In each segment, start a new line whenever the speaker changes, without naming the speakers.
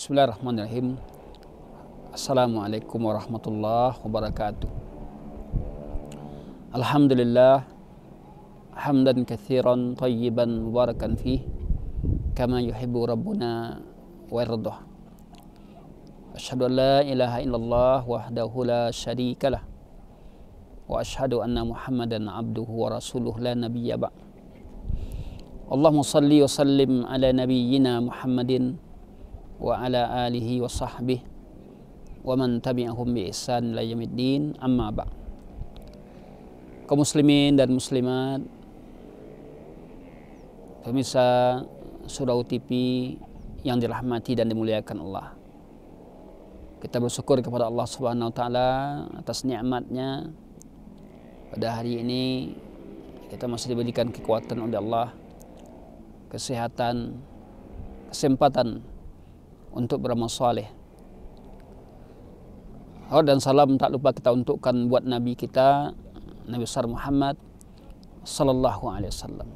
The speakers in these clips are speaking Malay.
بسم الله الرحمن الرحيم السلام عليكم ورحمة الله وبركاته الحمد لله حمدا كثيرا طيبا مباركا فيه كما يحب ربنا ويرضاه أشهد أن لا إله إلا الله وحده لا شريك له وأشهد أن محمدا عبده ورسوله لا نبي بعد اللهم صل وسلم على نبينا محمد wa ala alihi wa sahbihi wa man tabi'ahum bi ihsan ila yaumiddin amma ba kaum muslimin dan muslimat pemirsa surau TV yang dirahmati dan dimuliakan Allah kita bersyukur kepada Allah Subhanahu wa taala atas nikmatnya pada hari ini kita masih diberikan kekuatan oleh Allah kesehatan kesempatan untuk beramal soleh. Salawat dan salam tak lupa kita untukkan buat nabi kita Nabi besar Muhammad sallallahu alaihi wasallam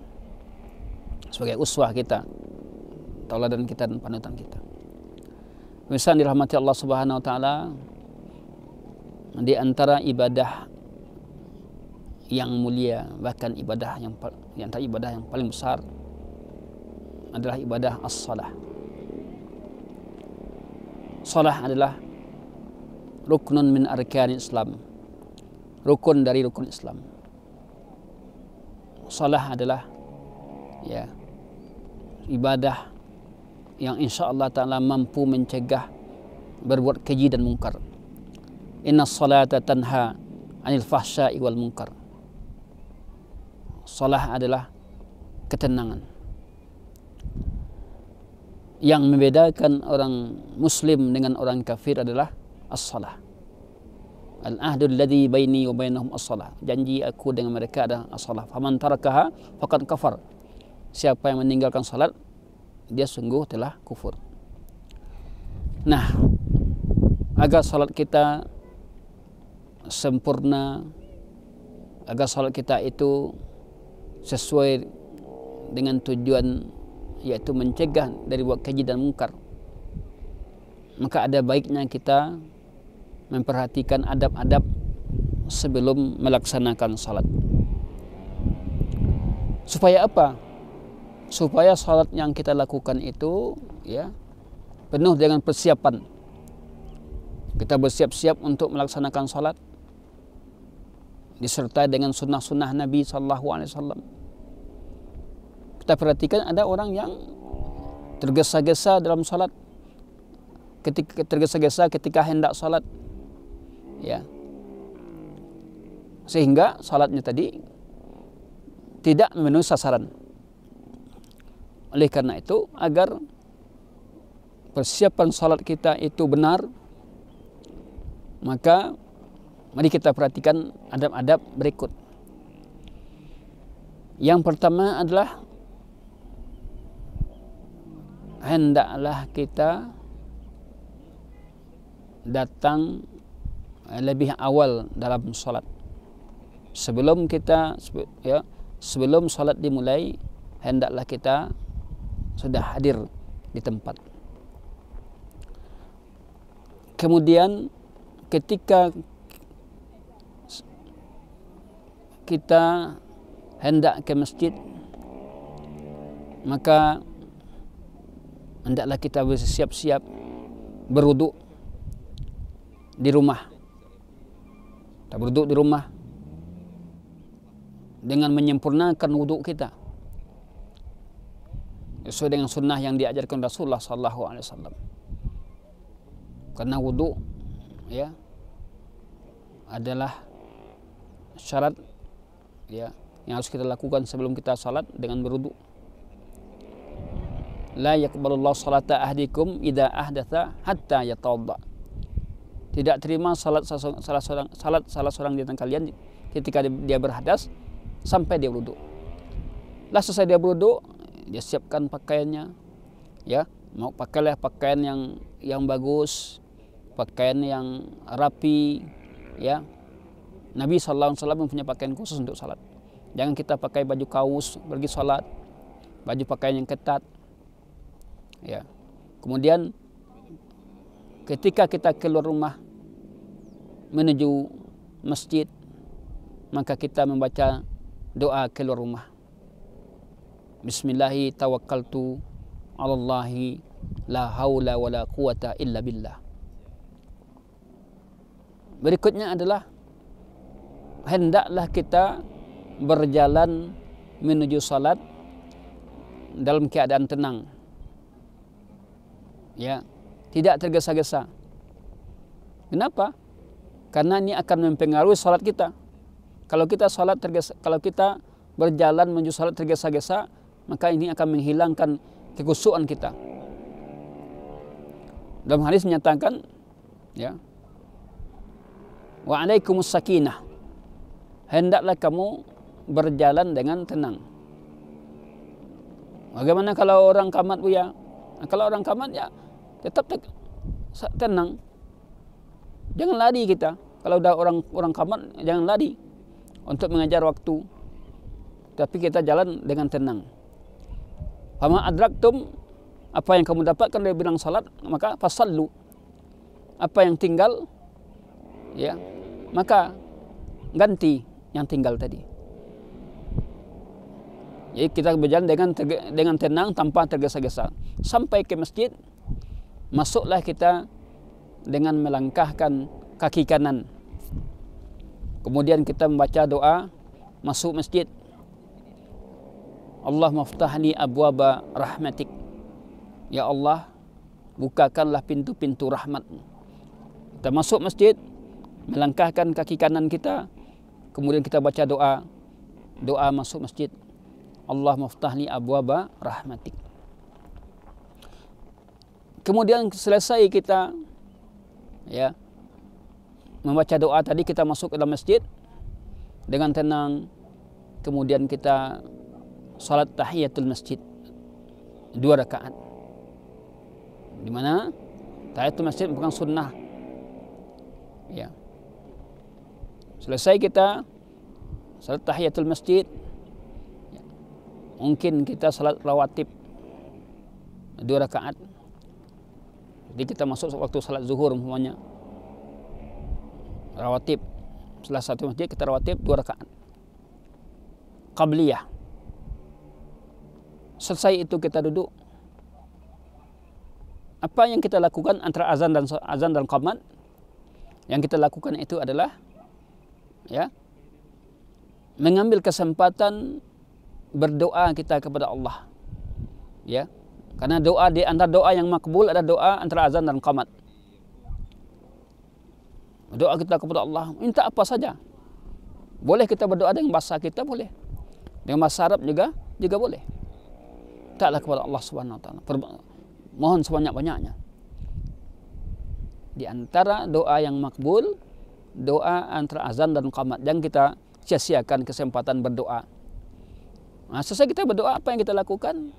sebagai uswah kita, dan kita dan panutan kita. Misalnya dirahmati Allah Subhanahu wa taala di antara ibadah yang mulia bahkan ibadah yang yang tak ibadah yang paling besar adalah ibadah as-salah. Salah adalah Rukunun min arkan Islam Rukun dari rukun Islam Salah adalah Ya Ibadah Yang insya Allah ta'ala mampu mencegah Berbuat keji dan mungkar Inna salata tanha Anil fahsyai wal mungkar Salah adalah Ketenangan yang membedakan orang muslim dengan orang kafir adalah as-salah. al ahdul alladhi baini wa bainahum as-salah. Janji aku dengan mereka adalah as-salah. Faman tarakaha faqad kafar. Siapa yang meninggalkan salat dia sungguh telah kufur. Nah, agar salat kita sempurna agar salat kita itu sesuai dengan tujuan iaitu mencegah dari buat keji dan mungkar maka ada baiknya kita memperhatikan adab-adab sebelum melaksanakan salat supaya apa supaya salat yang kita lakukan itu ya penuh dengan persiapan kita bersiap-siap untuk melaksanakan salat disertai dengan sunnah-sunnah Nabi sallallahu alaihi wasallam kita perhatikan ada orang yang tergesa-gesa dalam salat ketika tergesa-gesa ketika hendak salat ya sehingga salatnya tadi tidak memenuhi sasaran oleh karena itu agar persiapan salat kita itu benar maka mari kita perhatikan adab-adab berikut yang pertama adalah hendaklah kita datang eh, lebih awal dalam solat sebelum kita ya sebelum solat dimulai hendaklah kita sudah hadir di tempat kemudian ketika kita hendak ke masjid maka hendaklah kita bersiap-siap beruduk di rumah. Kita beruduk di rumah dengan menyempurnakan wuduk kita sesuai dengan sunnah yang diajarkan Rasulullah sallallahu alaihi wasallam. Karena wuduk, ya adalah syarat ya yang harus kita lakukan sebelum kita salat dengan berwudu la yaqbalullahu salata ahdikum idza ahdatha hatta yatawadda tidak terima salat salah seorang salat salah seorang di antara kalian ketika dia berhadas sampai dia berwudu lah selesai dia berwudu dia siapkan pakaiannya ya mau pakailah pakaian yang yang bagus pakaian yang rapi ya Nabi sallallahu alaihi wasallam punya pakaian khusus untuk salat jangan kita pakai baju kaus pergi salat baju pakaian yang ketat ya. Kemudian ketika kita keluar rumah menuju masjid maka kita membaca doa keluar rumah. Bismillahirrahmanirrahim. tawakkaltu alallahi la haula wala quwata illa billah. Berikutnya adalah hendaklah kita berjalan menuju salat dalam keadaan tenang ya tidak tergesa-gesa kenapa karena ini akan mempengaruhi salat kita kalau kita salat tergesa kalau kita berjalan menuju salat tergesa-gesa maka ini akan menghilangkan kekusuan kita dalam hadis menyatakan ya wa alaikumus sakinah hendaklah kamu berjalan dengan tenang Bagaimana kalau orang kamat bu kalau orang kamat ya, tetap te tenang. Jangan lari kita. Kalau dah orang orang kamar, jangan lari untuk mengajar waktu. Tapi kita jalan dengan tenang. Fama adraktum apa yang kamu dapatkan dari bilang salat maka fasallu apa yang tinggal ya maka ganti yang tinggal tadi jadi kita berjalan dengan dengan tenang tanpa tergesa-gesa sampai ke masjid masuklah kita dengan melangkahkan kaki kanan. Kemudian kita membaca doa masuk masjid. Allah ftahni abwaba rahmatik. Ya Allah, bukakanlah pintu-pintu rahmat. Kita masuk masjid, melangkahkan kaki kanan kita, kemudian kita baca doa doa masuk masjid. Allah ftahni abwaba rahmatik kemudian selesai kita ya membaca doa tadi kita masuk ke dalam masjid dengan tenang kemudian kita salat tahiyatul masjid dua rakaat di mana tahiyatul masjid bukan sunnah ya selesai kita salat tahiyatul masjid mungkin kita salat rawatib dua rakaat jadi kita masuk waktu salat zuhur semuanya. Rawatib. Setelah satu masjid kita rawatib dua rakaat. Qabliyah. Selesai itu kita duduk. Apa yang kita lakukan antara azan dan azan dan qamat? Yang kita lakukan itu adalah ya mengambil kesempatan berdoa kita kepada Allah. Ya, Karena doa di antara doa yang makbul ada doa antara azan dan qamat. Doa kita kepada Allah, minta apa saja. Boleh kita berdoa dengan bahasa kita boleh. Dengan bahasa Arab juga juga boleh. Taklah kepada Allah Subhanahu wa taala. Mohon sebanyak-banyaknya. Di antara doa yang makbul doa antara azan dan qamat yang kita sia-siakan kesempatan berdoa. Nah, ha, selesai kita berdoa apa yang kita lakukan?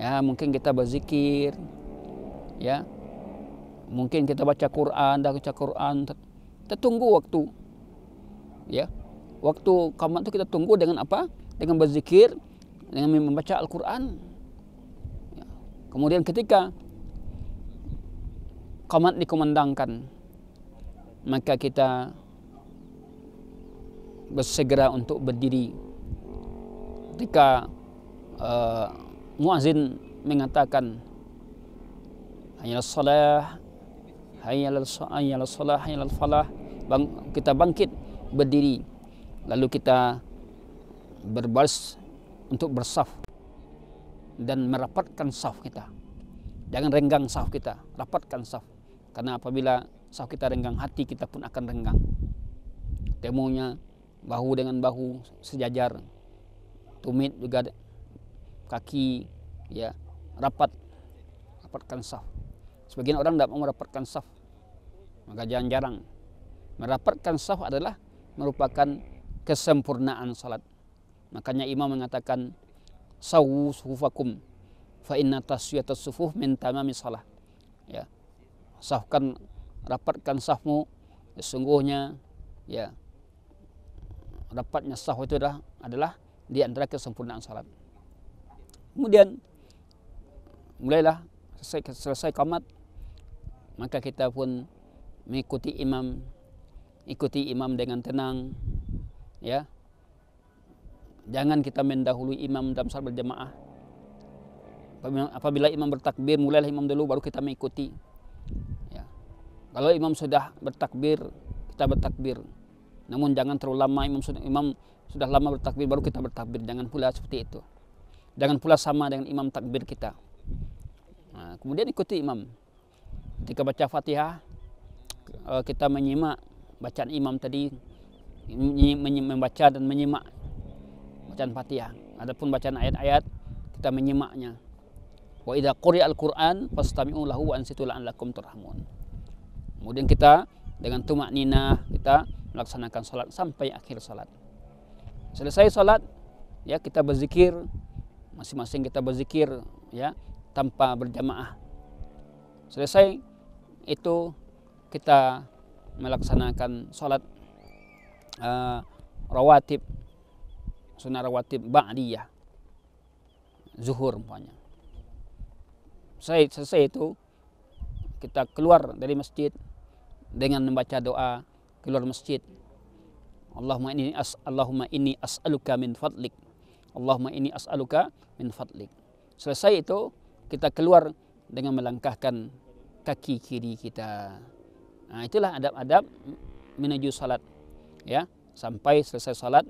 ya mungkin kita berzikir ya mungkin kita baca Quran dah baca Quran kita tunggu waktu ya waktu kamat itu kita tunggu dengan apa dengan berzikir dengan membaca Al-Quran ya. kemudian ketika kamat dikumandangkan maka kita bersegera untuk berdiri ketika eh, muazin mengatakan hayyal salah hayyal salah salah hayyal falah bang kita bangkit berdiri lalu kita berbaris untuk bersaf dan merapatkan saf kita jangan renggang saf kita rapatkan saf karena apabila saf kita renggang hati kita pun akan renggang temunya bahu dengan bahu sejajar tumit juga kaki ya rapat rapatkan saf sebagian orang tidak mau merapatkan saf maka jangan jarang merapatkan saf adalah merupakan kesempurnaan salat makanya imam mengatakan sawu sufakum fa inna taswiyatus sufuh min tamami salah ya sahkan rapatkan safmu sesungguhnya ya rapatnya sah itu adalah, adalah di antara kesempurnaan salat Kemudian mulailah selesai selesai qamat maka kita pun mengikuti imam ikuti imam dengan tenang ya jangan kita mendahului imam dalam salat berjamaah apabila imam bertakbir mulailah imam dulu baru kita mengikuti ya kalau imam sudah bertakbir kita bertakbir namun jangan terlalu lama imam sudah, imam sudah lama bertakbir baru kita bertakbir jangan pula seperti itu Jangan pula sama dengan imam takbir kita. Ha, kemudian ikuti imam. Ketika baca fatihah, eh, kita menyimak bacaan imam tadi, membaca dan menyimak bacaan fatihah. Adapun bacaan ayat-ayat, kita menyimaknya. Wa idha quri al-Quran, fastami'u lahu wa ansitu la'allakum turhamun. Kemudian kita dengan tumak ninah, kita melaksanakan salat sampai akhir salat. Selesai salat, ya kita berzikir, masing-masing kita berzikir ya tanpa berjamaah. Selesai itu kita melaksanakan sholat uh, rawatib sunnah rawatib ba'diyah zuhur umpanya. selesai, selesai itu kita keluar dari masjid dengan membaca doa keluar masjid Allahumma ini as Allahumma ini as'aluka min fadlik Allahumma ini as'aluka min fadlik. Selesai itu, kita keluar dengan melangkahkan kaki kiri kita. Nah, ha, itulah adab-adab menuju salat. Ya, sampai selesai salat,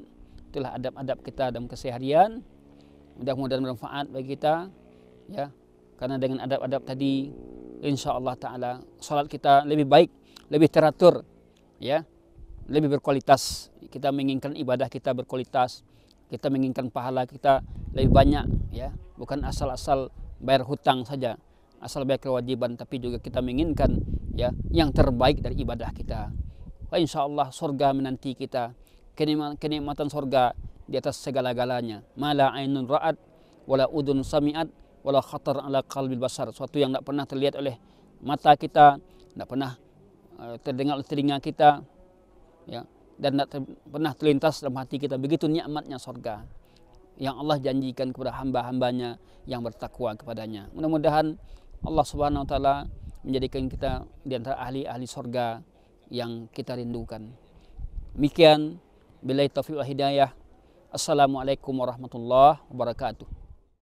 itulah adab-adab kita dalam keseharian. Mudah-mudahan bermanfaat bagi kita. Ya, karena dengan adab-adab tadi, insyaAllah ta'ala salat kita lebih baik, lebih teratur. Ya, lebih berkualitas. Kita menginginkan ibadah kita berkualitas kita menginginkan pahala kita lebih banyak ya bukan asal-asal bayar hutang saja asal bayar kewajiban tapi juga kita menginginkan ya yang terbaik dari ibadah kita Wah, insya Allah surga menanti kita kenikmatan, surga di atas segala-galanya mala ainun raat wala udun samiat wala khatar ala qalbil basar sesuatu yang tidak pernah terlihat oleh mata kita tidak pernah eh, terdengar oleh telinga kita ya dan tidak ter pernah terlintas dalam hati kita begitu nikmatnya sorga yang Allah janjikan kepada hamba-hambanya yang bertakwa kepadanya. Mudah-mudahan Allah Subhanahu Wa Taala menjadikan kita di antara ahli-ahli sorga yang kita rindukan. Demikian, bila taufiq wa hidayah. Assalamualaikum warahmatullahi wabarakatuh.